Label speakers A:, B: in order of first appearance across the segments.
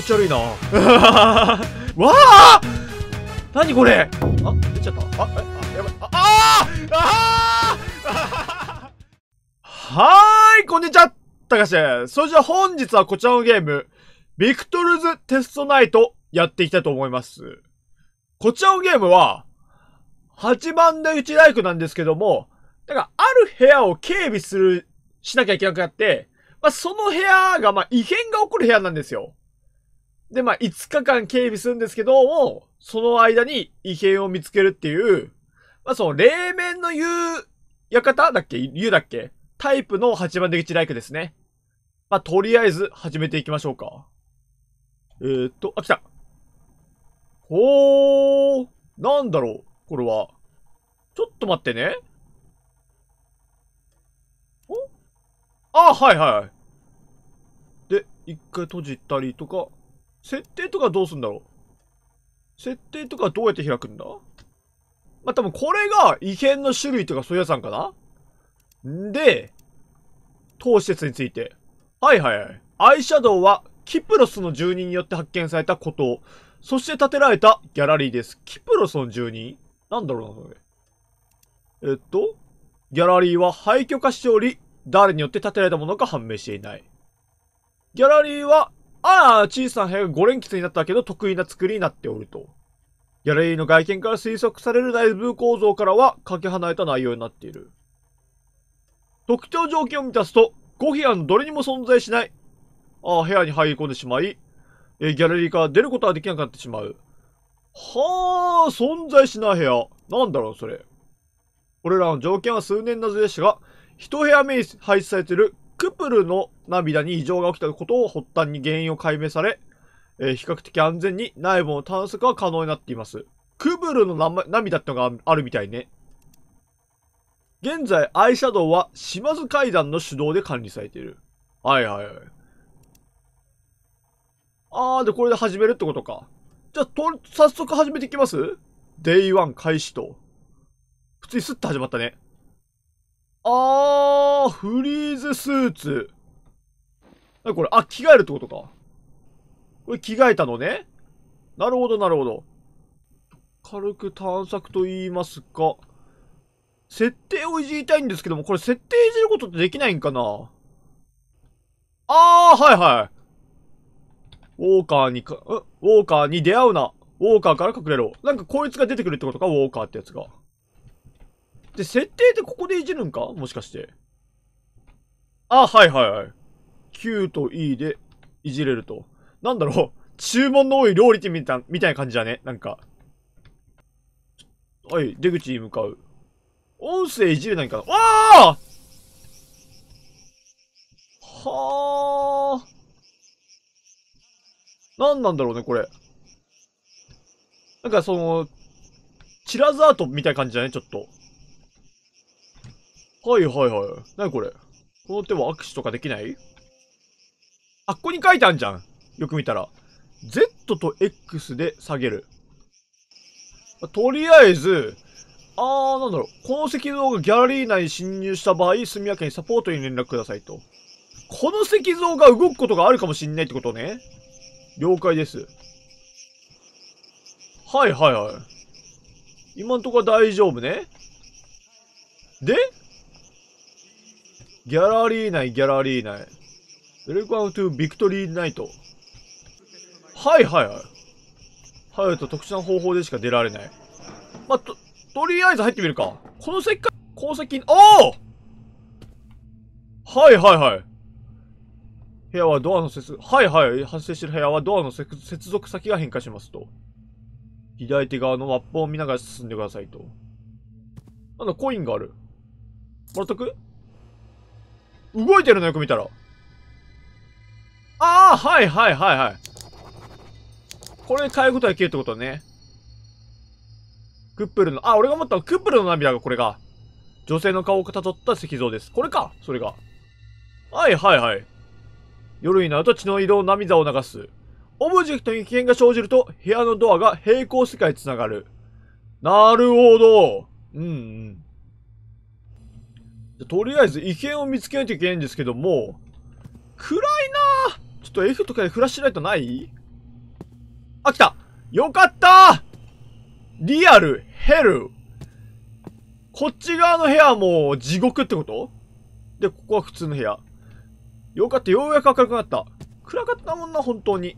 A: 持ち悪いな わあ何これあ出ちゃったあえあやばいあああはーいこんにちはたかしそれじゃあ本日はこちらのゲームビクトルズテストナイトやっていきたいと思いますこちらのゲームは8番で1ライクなんですけどもだからある部屋を警備するしなきゃいけなくなってまあ、その部屋が、まあ、異変が起こる部屋なんですよ。で、まあ、5日間警備するんですけども、その間に異変を見つけるっていう、まあ、その、冷面の言う、館だっけ言うだっけタイプの8番出口ライクですね。まあ、とりあえず始めていきましょうか。えー、っと、あ、来た。ほー、なんだろう、これは。ちょっと待ってね。あ、はいはい。で、一回閉じたりとか。設定とかどうすんだろう設定とかどうやって開くんだまあ、多分これが異変の種類とかそういうやつなんかなんで、当施設について。はいはいはい。アイシャドウはキプロスの住人によって発見されたこと。そして建てられたギャラリーです。キプロスの住人なんだろうな、それ。えっと、ギャラリーは廃墟化しており、誰によって建てられたものか判明していない。ギャラリーはああ、小さな部屋が5連結になったけど得意な作りになっておると。ギャラリーの外見から推測される内部構造からはかけ離れた内容になっている。特徴条件を満たすと、5部屋のどれにも存在しない。ああ、部屋に入り込んでしまい、えギャラリーから出ることはできなくなってしまう。はあ、存在しない部屋。なんだろう、それ。これらの条件は数年謎でしたが、一部屋目に配置されているクプルの涙に異常が起きたことを発端に原因を解明され、えー、比較的安全に内部の探索が可能になっています。クブルの涙ってのがあるみたいね。現在、アイシャドウは島津階段の手動で管理されている。はいはいはい。あー、で、これで始めるってことか。じゃあ、と、早速始めていきます ?Day1 開始と。普通にスッと始まったね。あー、フリーズスーツ。なこれ、あ、着替えるってことか。これ着替えたのね。なるほど、なるほど。軽く探索と言いますか。設定をいじりたいんですけども、これ設定いじることってできないんかなあー、はいはい。ウォーカーにか、ウォーカーに出会うな。ウォーカーから隠れろ。なんかこいつが出てくるってことか、ウォーカーってやつが。で、設定ってここでいじるんかもしかして。あ、はいはいはい。Q と E でいじれると。なんだろう。注文の多い料理店みたみたいな感じだね。なんか。はい、出口に向かう。音声いじれないかなわあはあ。なんなんだろうね、これ。なんかその、チラズアートみたいな感じだね、ちょっと。はいはいはい。なにこれこの手は握手とかできないあっこに書いてあんじゃん。よく見たら。Z と X で下げる。とりあえず、あー、なんだろう。この石像がギャラリー内に侵入した場合、速やかにサポートに連絡くださいと。この石像が動くことがあるかもしんないってことね。了解です。はいはいはい。今んとこは大丈夫ね。でギャラリー内、ギャラリー内。Welcome to Victory Night。はいはいはい。入ると特殊な方法でしか出られない。まあ、と、とりあえず入ってみるか。この石化、鉱石、おおはいはいはい。部屋はドアの接、はいはい、発生してる部屋はドアの接続先が変化しますと。左手側のマップを見ながら進んでくださいと。なんだ、コインがある。もらっとく動いてるのよく見たら。ああ、はいはいはいはい。これ変えることができるってことね。クップルの、あ、俺が思ったクップルの涙がこれが。女性の顔をかたどった石像です。これか、それが。はいはいはい。夜になると血の移動涙を流す。オブジェクトに危険が生じると、部屋のドアが平行世界につながる。なるほど。うんうん。とりあえず異変を見つけないといけないんですけども、暗いなぁ。ちょっと F とかでフラッシュライトないあ、来たよかったリアル、ヘル。こっち側の部屋も地獄ってことで、ここは普通の部屋。よかった。ようやく明るくなった。暗かったもんな、本当に。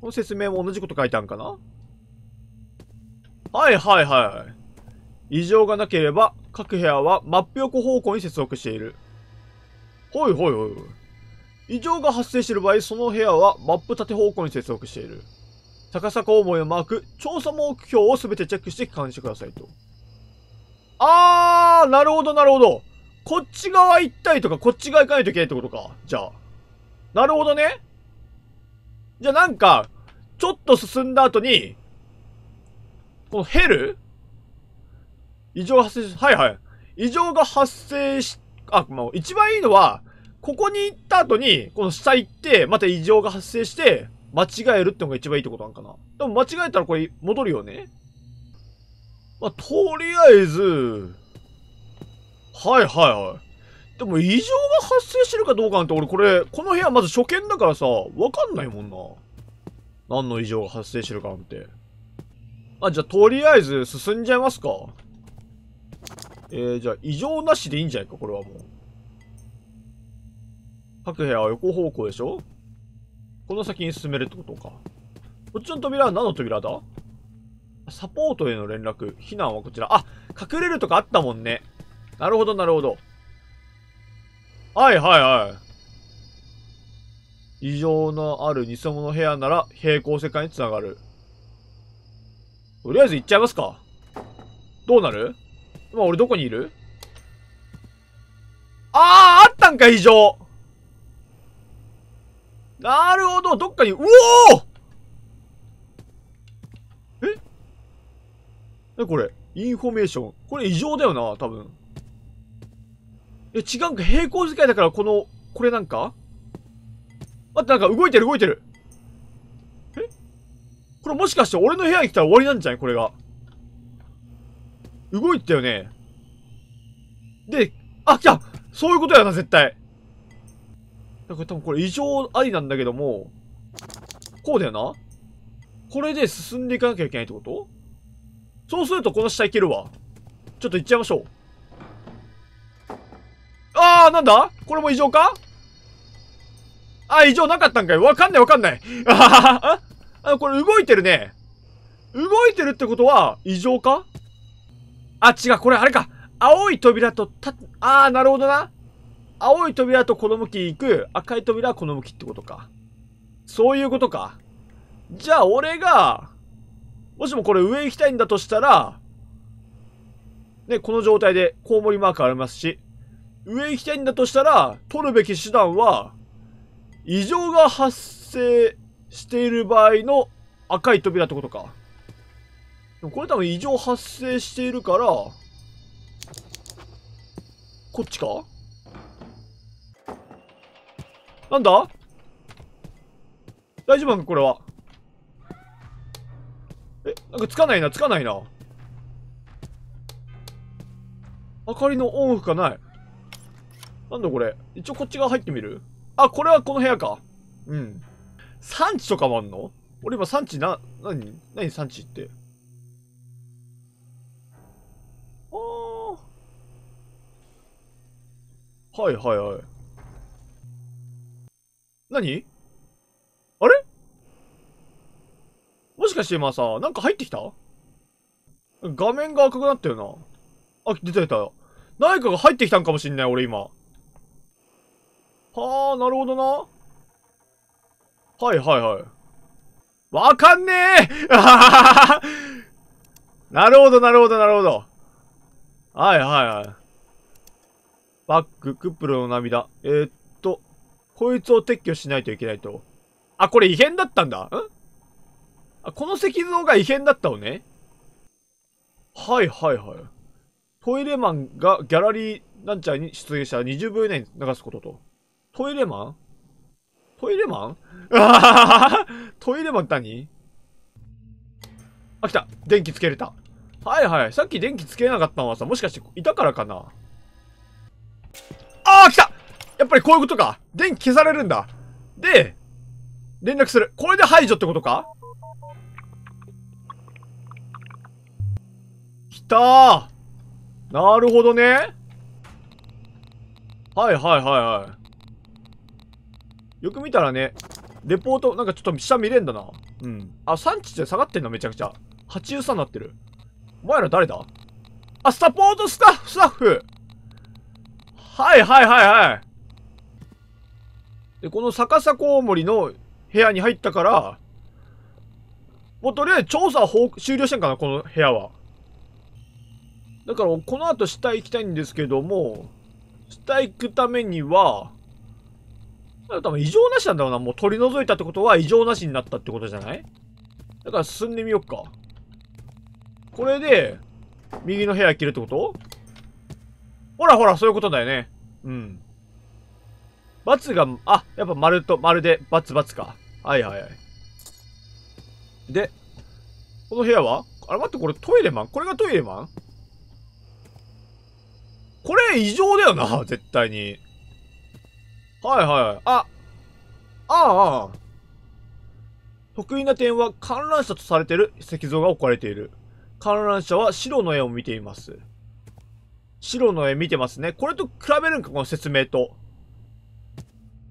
A: この説明も同じこと書いてあるんかなはいはいはい。異常がなければ、各部屋はマップ横方向に接続している。ほいほいほい。異常が発生している場合、その部屋はマップ縦方向に接続している。高さ公文やマーク、調査目標を全てチェックして帰還してくださいと。あー、なるほどなるほど。こっち側行ったりとか、こっち側行かないといけないってことか。じゃあ。なるほどね。じゃあなんか、ちょっと進んだ後に、このヘル異常発生はいはい。異常が発生し、あ、もう一番いいのは、ここに行った後に、この下行って、また異常が発生して、間違えるってのが一番いいってことなんかな。でも間違えたらこれ戻るよね。まあ、とりあえず、はいはいはい。でも異常が発生してるかどうかなんて俺これ、この部屋まず初見だからさ、わかんないもんな。何の異常が発生してるかなんて。あ、じゃあとりあえず進んじゃいますか。えー、じゃあ、異常なしでいいんじゃないか、これはもう。各部屋は横方向でしょこの先に進めるってことか。こっちの扉は何の扉だサポートへの連絡。避難はこちら。あ、隠れるとかあったもんね。なるほど、なるほど。はいはいはい。異常のある偽物部屋なら平行世界につながる。とりあえず行っちゃいますか。どうなる今俺どこにいるあー、あったんか、異常なるほど、どっかに、うおーえなこれインフォメーション。これ異常だよな、多分。え、違うんか、平行世界だから、この、これなんか待って、なんか動いてる動いてる。えこれもしかして俺の部屋に来たら終わりなんじゃないこれが。動いてたよね。で、あ、来たそういうことやな、絶対。だから多分これ異常ありなんだけども、こうだよなこれで進んでいかなきゃいけないってことそうするとこの下いけるわ。ちょっと行っちゃいましょう。あー、なんだこれも異常かあ、異常なかったんかいわかんないわかんない。あははは。あ、これ動いてるね。動いてるってことは異常かあ、違う、これあれか。青い扉とた、あー、なるほどな。青い扉とこの向き行く、赤い扉はこの向きってことか。そういうことか。じゃあ、俺が、もしもこれ上行きたいんだとしたら、ね、この状態でコウモリマークありますし、上行きたいんだとしたら、取るべき手段は、異常が発生している場合の赤い扉ってことか。これ多分異常発生しているから、こっちかなんだ大丈夫なのこれは。え、なんかつかないな、つかないな。明かりのオンオフかない。なんだこれ。一応こっち側入ってみるあ、これはこの部屋か。うん。産地とかもあんの俺今産地な、なになに産地って。はいはいはい。何あれもしかして今さ、なんか入ってきた画面が赤くなったよな。あ、出た出た。何かが入ってきたんかもしんない、俺今。はあ、なるほどな。はいはいはい。わかんねえ なるほど、なるほど、なるほど。はいはいはい。バック、クップルの涙。えー、っと、こいつを撤去しないといけないと。あ、これ異変だったんだんあ、この石像が異変だったのねはいはいはい。トイレマンがギャラリーなんちゃらに出現したら20分以内に流すことと。トイレマントイレマン トイレマン何あ、来た電気つけれた。はいはい。さっき電気つけなかったのはさ、もしかしていたからかなああ来たやっぱりこういうことか。電気消されるんだ。で、連絡する。これで排除ってことか来たーなるほどね。はいはいはいはい。よく見たらね、レポート、なんかちょっと下見れんだな。うん。あ、産地って下がってんのめちゃくちゃ。83になってる。お前ら誰だあ、サポートスタッフ、スタッフはいはいはいはい。で、この逆さコウモリの部屋に入ったから、もうとりあえず調査終了してんかな、この部屋は。だから、この後下行きたいんですけども、下行くためには、多分異常なしなんだろうな。もう取り除いたってことは異常なしになったってことじゃないだから進んでみよっか。これで、右の部屋行けるってことほらほら、そういうことだよね。うん。×が、あ、やっぱ丸と丸で、×、×か。はいはいはい。で、この部屋はあれ待って、これトイレマンこれがトイレマンこれ異常だよな、絶対に。はいはい。あ、ああ、ああ。得意な点は観覧車とされている石像が置かれている。観覧車は白の絵を見ています。白の絵見てますね。これと比べるんか、この説明と。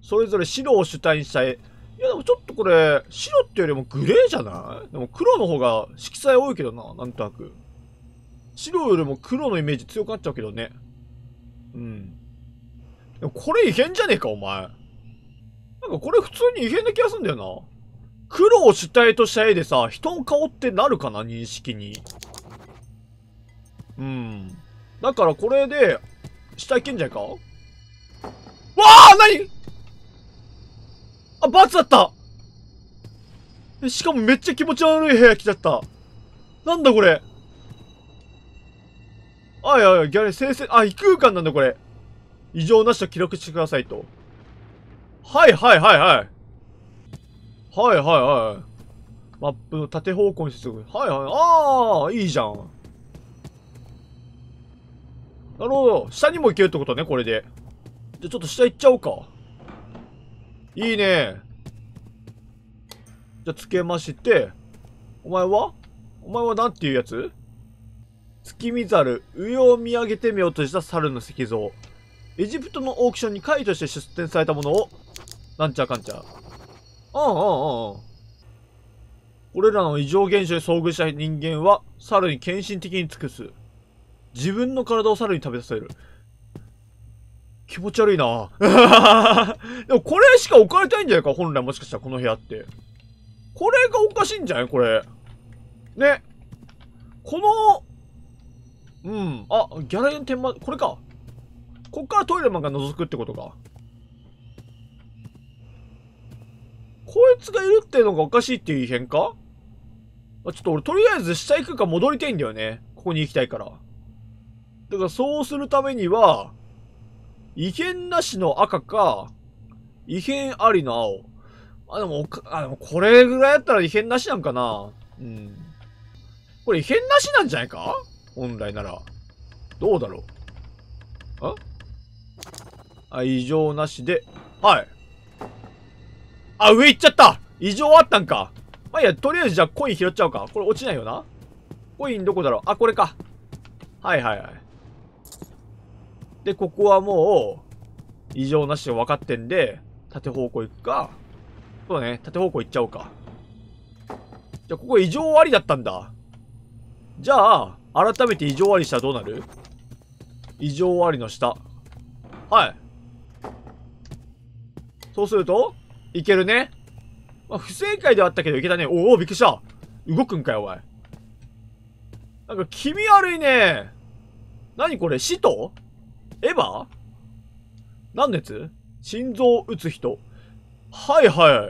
A: それぞれ白を主体にした絵。いや、でもちょっとこれ、白ってよりもグレーじゃないでも黒の方が色彩多いけどな、なんとなく。白よりも黒のイメージ強くなっちゃうけどね。うん。でもこれ異変じゃねえか、お前。なんかこれ普通に異変な気がすんだよな。黒を主体とした絵でさ、人の顔ってなるかな、認識に。うん。だからこれで、下行けんじゃいかわあ何あ、罰だったしかもめっちゃ気持ち悪い部屋来ちゃった。なんだこれあ、いやいや、ギャレ、生成、あ、異空間なんだこれ。異常なしと記録してくださいと。はいはいはいはい。はいはいはい。マップの縦方向に接続。はいはい。ああ、いいじゃん。なるほど。下にも行けるってことね、これで。じゃ、ちょっと下行っちゃおうか。いいね。じゃ、つけまして。お前はお前は何ていうやつ月見猿、上を見上げて目を閉じた猿の石像。エジプトのオークションに会として出展されたものを、なんちゃかんちゃ。うんうんうんうん。俺らの異常現象に遭遇した人間は、猿に献身的に尽くす。自分の体をさらに食べさせる。気持ち悪いな でもこれしか置かれたいんじゃないか本来もしかしたらこの部屋って。これがおかしいんじゃないこれ。ね。この、うん。あ、ギャラリーの天満、これか。こっからトイレマンが覗くってことか。こいつがいるっていうのがおかしいっていう異変かちょっと俺とりあえず下行くか戻りたいんだよね。ここに行きたいから。だからそうするためには、異変なしの赤か、異変ありの青。あ、でも、あ、でもこれぐらいやったら異変なしなんかな。うん。これ異変なしなんじゃないか本来なら。どうだろう。ああ、異常なしで。はい。あ、上行っちゃった異常あったんか。まあ、いや、とりあえずじゃあコイン拾っちゃうか。これ落ちないよな。コインどこだろうあ、これか。はいはいはい。で、ここはもう、異常なしで分かってんで、縦方向行くか。そうだね、縦方向行っちゃおうか。じゃここ異常ありだったんだ。じゃあ、改めて異常ありしたらどうなる異常ありの下。はい。そうすると、いけるね。まあ、不正解ではあったけど、いけたね。おお、びっくりした。動くんかよ、お前。なんか、気味悪いね。何これ、死とエヴァ何の心臓を打つ人。はいは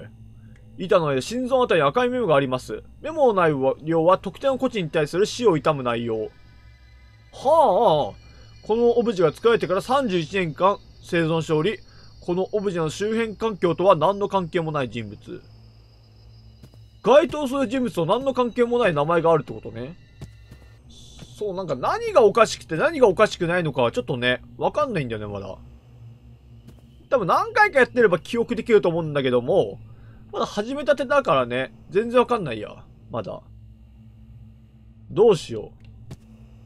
A: い。板の上で心臓あたりに赤いメモがあります。メモの内容は特定の個人に対する死を悼む内容。はあ、このオブジェが作られてから31年間生存しており、このオブジェの周辺環境とは何の関係もない人物。該当する人物と何の関係もない名前があるってことね。そう、なんか何がおかしくて何がおかしくないのかはちょっとね、わかんないんだよね、まだ。多分何回かやってれば記憶できると思うんだけども、まだ始めたてだからね、全然わかんないや。まだ。どうしよう。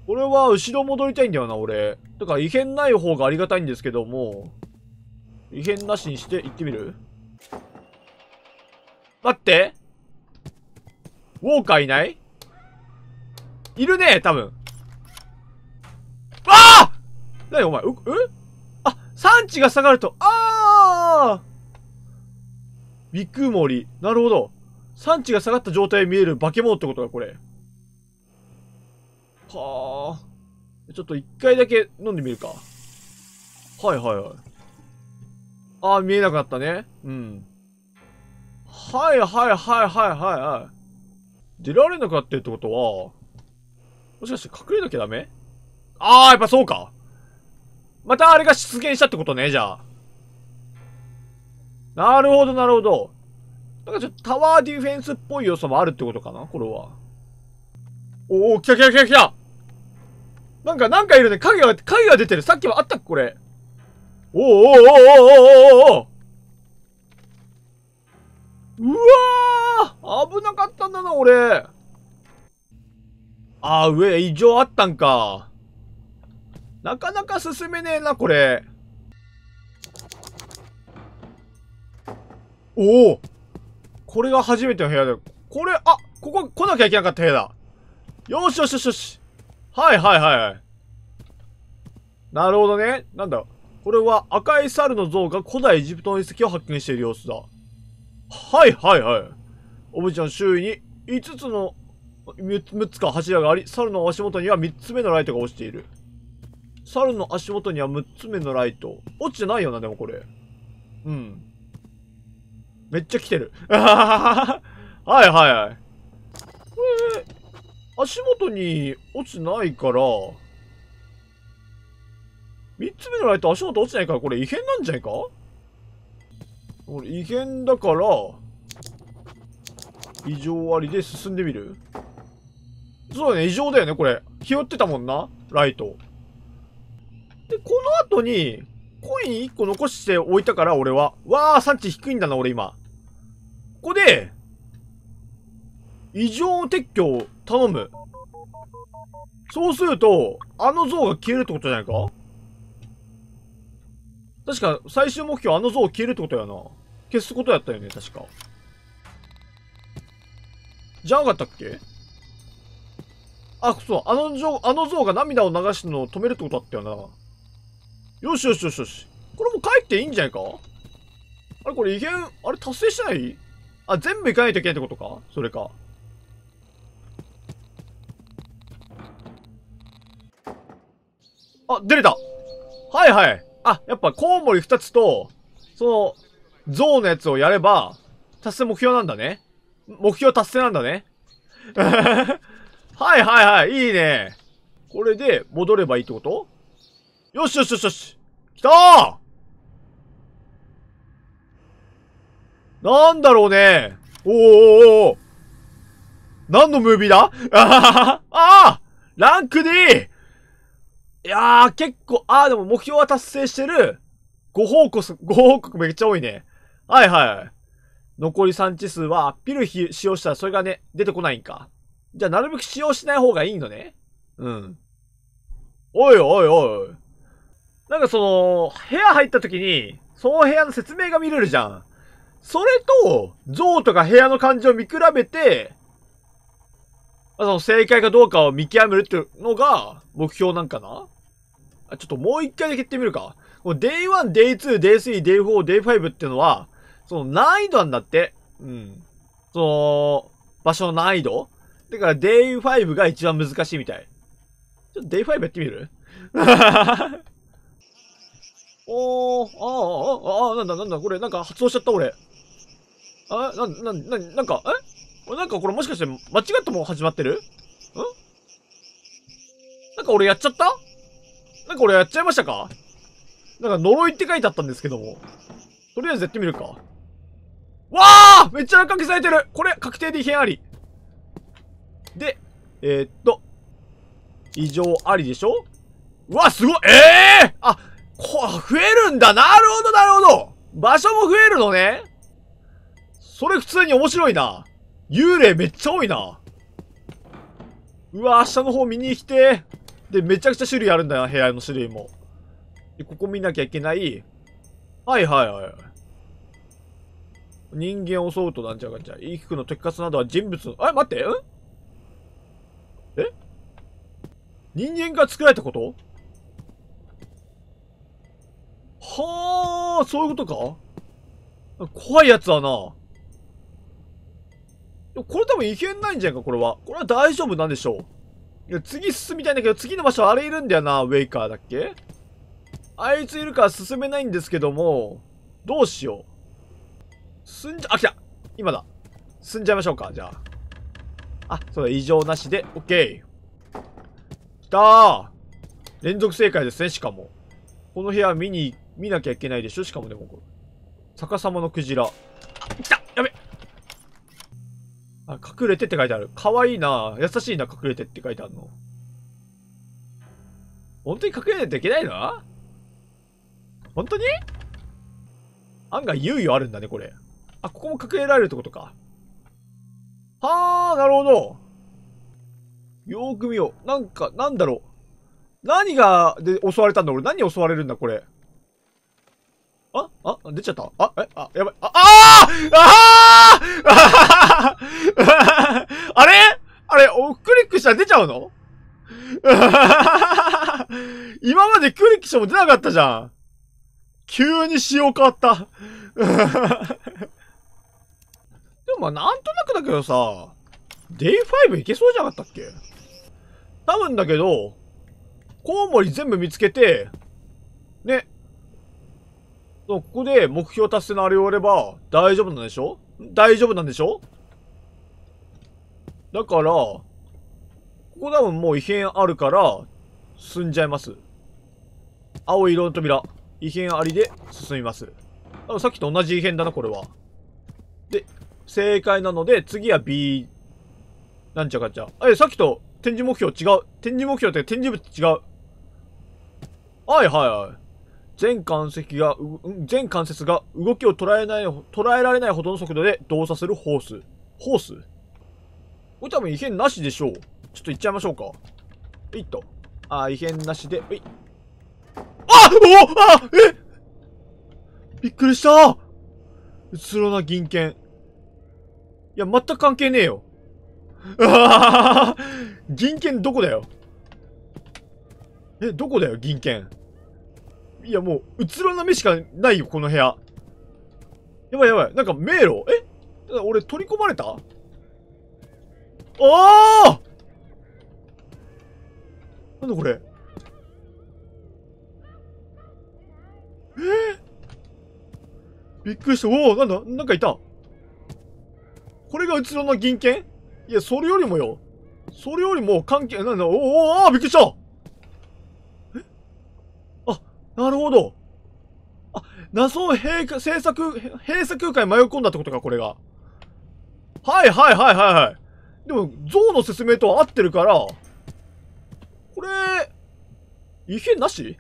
A: 俺は後ろ戻りたいんだよな、俺。だから異変ない方がありがたいんですけども、異変なしにして行ってみる待ってウォーカーいないいるね、多分。ああなにお前、う、えあ、産地が下がると、ああビクモリ。なるほど。産地が下がった状態見える化け物ってことか、これ。はあ。ちょっと一回だけ飲んでみるか。はいはいはい。ああ、見えなくなったね。うん。はいはいはいはいはいはい。出られなくなってるってことは、もしかして隠れなきゃダメああ、やっぱそうか。またあれが出現したってことね、じゃあ。なるほど、なるほど。なんかちょっとタワーディフェンスっぽい要素もあるってことかなこれは。おお、来た来た来た来たなんか、なんかいるね。影が、影が出てる。さっきはあったこれ。おおおおおおおおうわあ危なかったんだな、俺。あー、上、異常あったんか。なかなか進めねえな、これ。おおこれが初めての部屋だよ。これ、あここ来なきゃいけなかった部屋だ。よしよしよしよし。はいはいはいはい。なるほどね。なんだ。これは赤い猿の像が古代エジプトの遺跡を発見している様子だ。はいはいはい。おブちゃん周囲に5つの6つか柱があり、猿の足元には3つ目のライトが落ちている。猿の足元には6つ目のライト。落ちてないよな、でもこれ。うん。めっちゃ来てる。はいはいはい。これ、足元に落ちないから、3つ目のライト足元落ちないから、これ異変なんじゃないかこれ異変だから、異常ありで進んでみるそうだね、異常だよね、これ。拾ってたもんな、ライト。で、この後に、コイン1個残しておいたから、俺は。わー、産地低いんだな、俺今。ここで、異常撤去を頼む。そうすると、あの像が消えるってことじゃないか確か、最終目標あの像消えるってことやな。消すことやったよね、確か。じゃなかったっけあ、そう、あの像、あの像が涙を流してのを止めるってことだったよな。よしよしよしよし。これも帰っていいんじゃないかあれこれ異変、あれ達成しないあ、全部行かないといけないってことかそれか。あ、出れたはいはい。あ、やっぱコウモリ二つと、その、象のやつをやれば、達成目標なんだね。目標達成なんだね。はいはいはい、いいね。これで戻ればいいってことよしよしよしよし来たーなんだろうねおーおーおお何のムービーだ ああランク D! いやー、結構、ああ、でも目標は達成してる。ご報告、ご報告めっちゃ多いね。はいはい。残り産地数は、ピルヒ使用したらそれがね、出てこないんか。じゃあ、なるべく使用しない方がいいのね。うん。おいおいおい。なんかその、部屋入った時に、その部屋の説明が見れるじゃん。それと、像とか部屋の感じを見比べて、その正解かどうかを見極めるっていうのが目標なんかなあちょっともう一回だけ言ってみるか。Day1、d イ2 d イ3 d イ4 d イ5っていうのは、その難易度なんだって。うん。その、場所の難易度だからデイ5が一番難しいみたい。ちょっと d イ5やってみる おー、あー、あー、あー、なんだなんだ、これ、なんか発動しちゃった、俺。あ、な、な、な、なんか、えなんかこれもしかして、間違ったもん始まってるんなんか俺やっちゃったなんか俺やっちゃいましたかなんか呪いって書いてあったんですけども。とりあえずやってみるか。わあめっちゃ落書きされてるこれ、確定で異変あり。で、えー、っと、異常ありでしょうわ、すごいええー、あ、こ増えるんだなるほど、なるほど場所も増えるのねそれ普通に面白いな。幽霊めっちゃ多いな。うわ、明日の方見に来て。で、めちゃくちゃ種類あるんだよ、部屋の種類も。で、ここ見なきゃいけない。はいはいはい。人間を襲うとなんちゃうかんちゃう。イキクの摘活などは人物の、あ、待って、んえ人間が作られたことはあ、そういうことか怖いやつはな。これ多分けんないんじゃんか、これは。これは大丈夫なんでしょう。いや、次進みたいんだけど、次の場所あれいるんだよな、ウェイカーだっけあいついるから進めないんですけども、どうしよう。進んじゃ、あ、来た今だ。進んじゃいましょうか、じゃあ。あ、そうだ、異常なしで、オッケー。来たー連続正解ですね、しかも。この部屋見に見なきゃいけないでしょしかもでもこれ。逆さまのクジラ。来たやべあ、隠れてって書いてある。かわいいな優しいな、隠れてって書いてあるの。本当に隠れないといけないの本当に案外猶予あるんだね、これ。あ、ここも隠れられるってことか。はあ、なるほど。よーく見よう。なんか、なんだろう。何が、で、襲われたんだ俺何襲われるんだ、これ。ああ出ちゃったあえあ、やばい。あ、あああああれあれお、クリックしたら出ちゃうの今までクリックしても出なかったじゃん。急に仕様変わった。でもまあ、なんとなくだけどさ、デイ5いけそうじゃなかったっけ多分だけど、コウモリ全部見つけて、ここで目標達成のあれをやれば大丈夫なんでしょ大丈夫なんでしょだから、ここ多分もう異変あるから、進んじゃいます。青色の扉。異変ありで進みます。さっきと同じ異変だな、これは。で、正解なので、次は B、なんちゃかちゃ。え、さっきと展示目標違う。展示目標って展示物違う。はいはいはい。全関節が、全関節が動きを捉えない、捉えられないほどの速度で動作するホース。ホースこれ多分異変なしでしょう。ちょっと行っちゃいましょうか。えいっと。あ、異変なしで、えい。あおあえびっくりしたうつろな銀剣。いや、全く関係ねえよ。ああ銀剣どこだよえ、どこだよ、銀剣。いや、もう、うつろな目しかないよ、この部屋。やばいやばい。なんか迷路え俺取り込まれたあー！なんだこれえー、びっくりした。おおなんだなんかいた。これがうろの銀券いや、それよりもよ。それよりも関係、なんだ、おおおあびっくりしたなるほど。あ、謎を閉制作、閉鎖空間に迷い込んだってことか、これが。はいはいはいはいはい。でも、象の説明とは合ってるから、これ、異変なし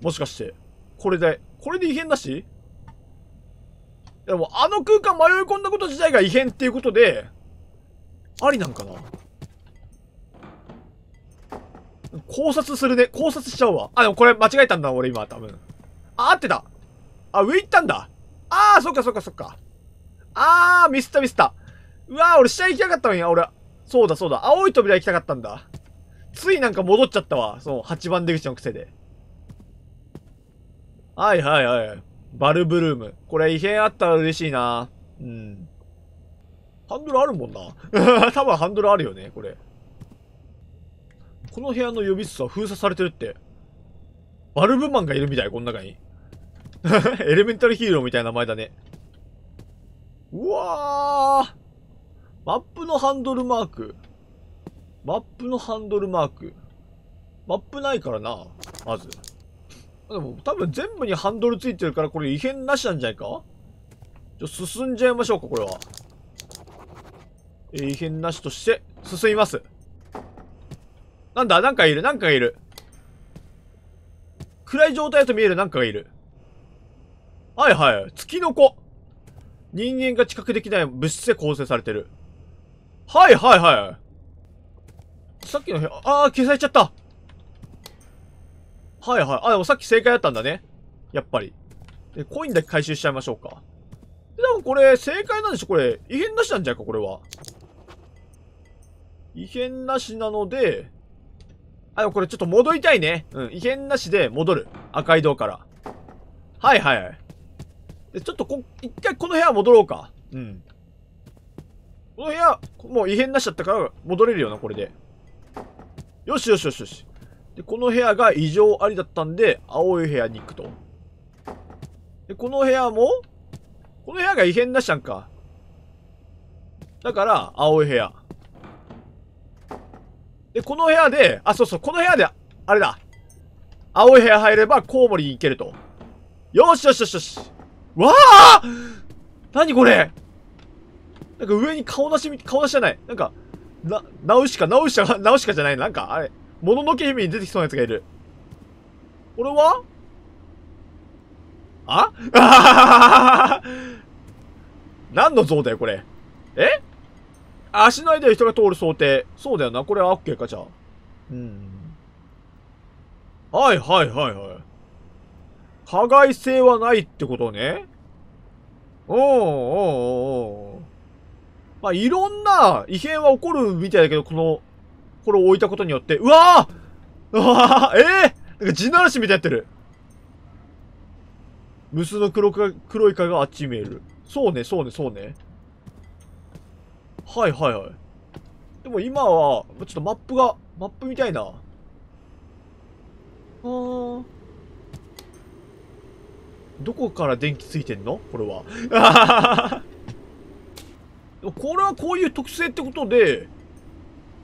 A: もしかして。これで、これで異変なしでも、あの空間迷い込んだこと自体が異変っていうことで、ありなんかな考察するね。考察しちゃうわ。あ、でもこれ間違えたんだ、俺今、多分。あ、合ってた。あ、上行ったんだ。あー、そっかそっかそっか。あー、ミスったミスった。うわー、俺下行きたかったのに、俺。そうだそうだ。青い扉行きたかったんだ。ついなんか戻っちゃったわ。その8番出口の癖で。はいはいはい。バルブルーム。これ異変あったら嬉しいな。うん。ハンドルあるもんな。多分ハンドルあるよね、これ。この部屋の予備室は封鎖されてるって。バルブマンがいるみたい、この中に。エレメンタルヒーローみたいな名前だね。うわーマップのハンドルマーク。マップのハンドルマーク。マップないからな、まず。でも多分全部にハンドルついてるからこれ異変なしなんじゃないかじゃ、進んじゃいましょうか、これは。異変なしとして、進みます。なんだなんかいるなんかいる。暗い状態だと見えるなんかがいる。はいはい。月の子。人間が知覚できない物質で構成されてる。はいはいはい。さっきの部屋、ああ、消されちゃった。はいはい。あ、でもさっき正解だったんだね。やっぱり。で、コインだけ回収しちゃいましょうか。で、多分これ、正解なんでしょこれ、異変なしなんじゃないかこれは。異変なしなので、あ、でもこれちょっと戻りたいね。うん、異変なしで戻る。赤い道から。はいはいはい。で、ちょっとこ、一回この部屋戻ろうか。うん。この部屋、もう異変なしだったから戻れるよな、これで。よしよしよしよし。で、この部屋が異常ありだったんで、青い部屋に行くと。で、この部屋も、この部屋が異変なしなんか。だから、青い部屋。で、この部屋で、あ、そうそう、この部屋で、あれだ。青い部屋入れば、コウモリに行けると。よしよしよしよし。わあ何これなんか上に顔出し、顔出しじゃない。なんか、な、ナウシカ、ナウシカ、ナウシカじゃない。なんか、あれ、もののけ姫に出てきそうなやつがいる。これはあ 何の像だよ、これ。え足の間で人が通る想定。そうだよな。これは OK か、じゃあ。うん。はいはいはいはい。加害性はないってことね。おーうーうーまあ、いろんな異変は起こるみたいだけど、この、これを置いたことによって。うわーうわーええー、なんか地ならしみたいになってる。無数の黒か、黒い影があっち見える。そうね、そうね、そうね。はいはいはい。でも今は、ちょっとマップが、マップみたいな。あー。どこから電気ついてんのこれは。これはこういう特性ってことで、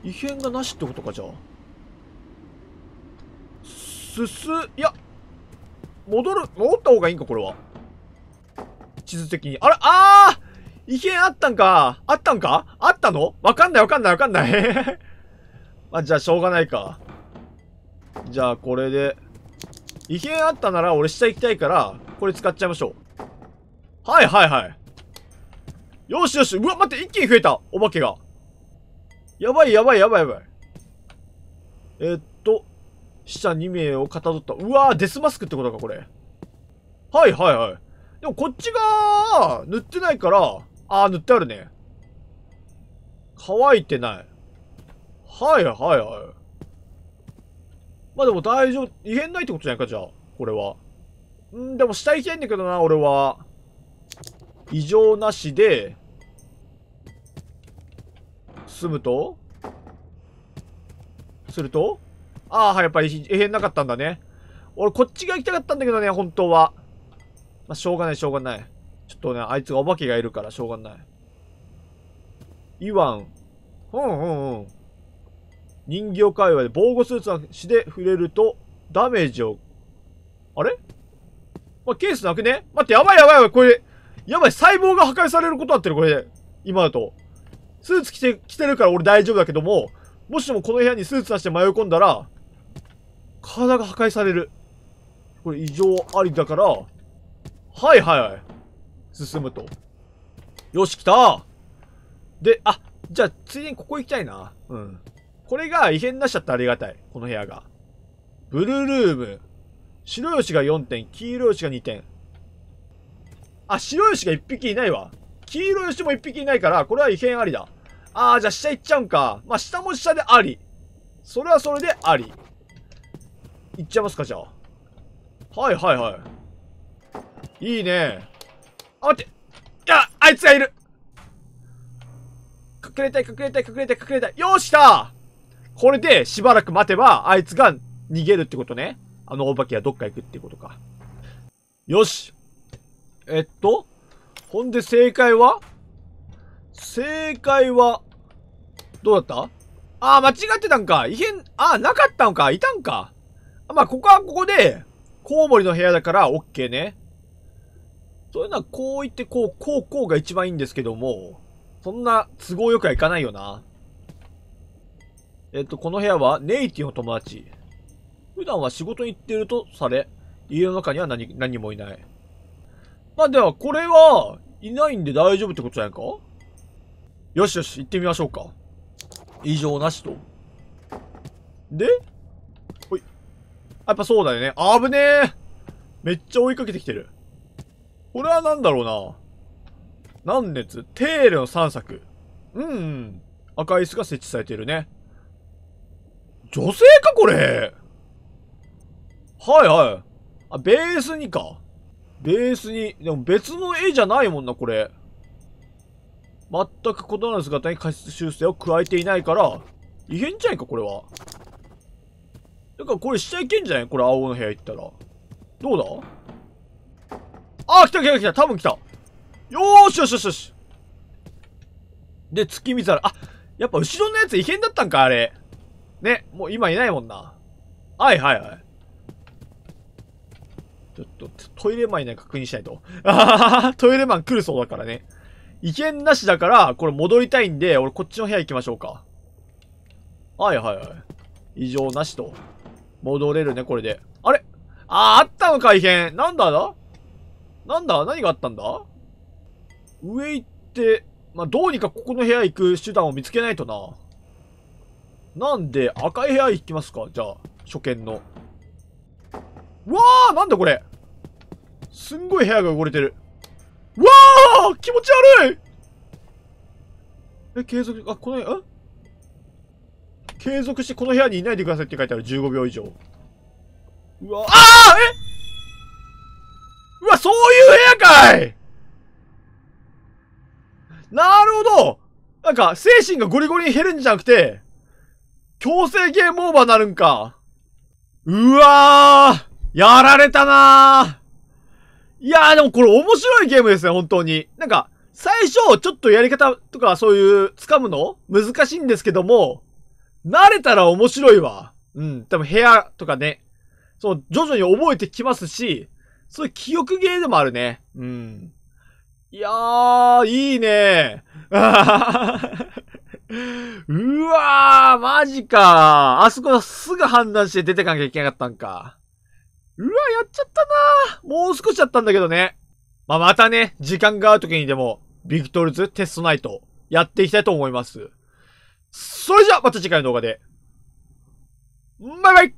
A: 異変がなしってことか、じゃあ。すす、いや、戻る、戻った方がいいんか、これは。地図的に。あれ、あー異変あったんかあったんかあったのわかんないわかんないわかんない。まあ、じゃあしょうがないか。じゃあこれで。異変あったなら俺下行きたいから、これ使っちゃいましょう。はいはいはい。よしよし。うわ、待って、一気に増えた。お化けが。やばいやばいやばいやばい。えー、っと、死者2名をかたどった。うわー、デスマスクってことか、これ。はいはいはい。でもこっちが、塗ってないから、ああ、塗ってあるね。乾いてない。はいはいはい。まあでも大丈夫。異変ないってことじゃないか、じゃあ。これは。んでも下行きたいんだけどな、俺は。異常なしで、済むとするとああ、はい、やっぱり異変なかったんだね。俺、こっちが行きたかったんだけどね、本当は。まあ、しょうがない、しょうがない。ちょっとね、あいつがお化けがいるからしょうがない。イワン。うんうんうん。人形界隈で防護スーツの死で触れると、ダメージを。あれまあ、ケースなくね待って、やばいやばいやばい、これ。やばい、細胞が破壊されることあってる、これ。今だと。スーツ着て、着てるから俺大丈夫だけども、もしもこの部屋にスーツ出して迷い込んだら、体が破壊される。これ異常ありだから、はいはいはい。進むと。よし、来たで、あ、じゃあ、ついでにここ行きたいな。うん。これが異変なしちゃっらありがたい。この部屋が。ブルールーム。白吉が4点、黄色吉が2点。あ、白吉が1匹いないわ。黄色吉も1匹いないから、これは異変ありだ。あー、じゃあ下行っちゃうんか。まあ、下も下であり。それはそれであり。行っちゃいますか、じゃあ。はいはいはい。いいね。あ、待っていや、あいつがいる隠れたい、隠れたい、隠れたい、隠れたい。よーしたこれで、しばらく待てば、あいつが逃げるってことね。あのお化けはどっか行くってことか。よしえっと、ほんで正解は正解は、どうだったああ、間違ってたんか。異変、ああ、なかったんか。いたんか。まあ、ここはここで、コウモリの部屋だから、オッケーね。そういうのはこう言ってこう、こうこうが一番いいんですけども、そんな都合よくはいかないよな。えっと、この部屋はネイティの友達。普段は仕事に行ってるとされ、家の中には何、何もいない。まあでは、これは、いないんで大丈夫ってことじゃないかよしよし、行ってみましょうか。異常なしと。でほい。やっぱそうだよね。あぶねえめっちゃ追いかけてきてる。これは何だろうな。何熱テールの3作。うん、うん。赤椅子が設置されてるね。女性かこれはいはい。あ、ベースにか。ベースに。でも別の絵じゃないもんな、これ。全く異なる姿に過失修正を加えていないから、異変じゃないか、これは。だからこれしちゃいけんじゃないこれ青の部屋行ったら。どうだあ来た来た来た多分来たよーしよしよしよしで、月見皿。あ、やっぱ後ろのやつ異変だったんか、あれ。ね、もう今いないもんな。はいはいはい。ちょっと、トイレマンいない確認しないと。トイレマン来るそうだからね。異変なしだから、これ戻りたいんで、俺こっちの部屋行きましょうか。はいはいはい。異常なしと。戻れるね、これで。あれああ、あったのか、異変。なんだななんだ何があったんだ上行って、まあ、どうにかここの部屋行く手段を見つけないとな。なんで、赤い部屋行きますかじゃあ、初見の。うわーなんだこれすんごい部屋が汚れてる。うわー気持ち悪いえ、継続、あ、この部屋、ん継続してこの部屋にいないでくださいって書いてある。15秒以上。うわあーえうわ、そういう部屋かいなるほどなんか、精神がゴリゴリに減るんじゃなくて、強制ゲームオーバーなるんか。うわーやられたないやーでもこれ面白いゲームですね、本当に。なんか、最初、ちょっとやり方とかそういう、掴むの難しいんですけども、慣れたら面白いわ。うん、多分部屋とかね、そう、徐々に覚えてきますし、そういう記憶ゲーでもあるね。うん。いやー、いいね うわー、マジかあそこすぐ判断して出てかなきゃいけなかったんか。うわ、やっちゃったなもう少しだったんだけどね。まあ、またね、時間がある時にでも、ビクトルズテストナイト、やっていきたいと思います。それじゃあ、また次回の動画で。バイバイ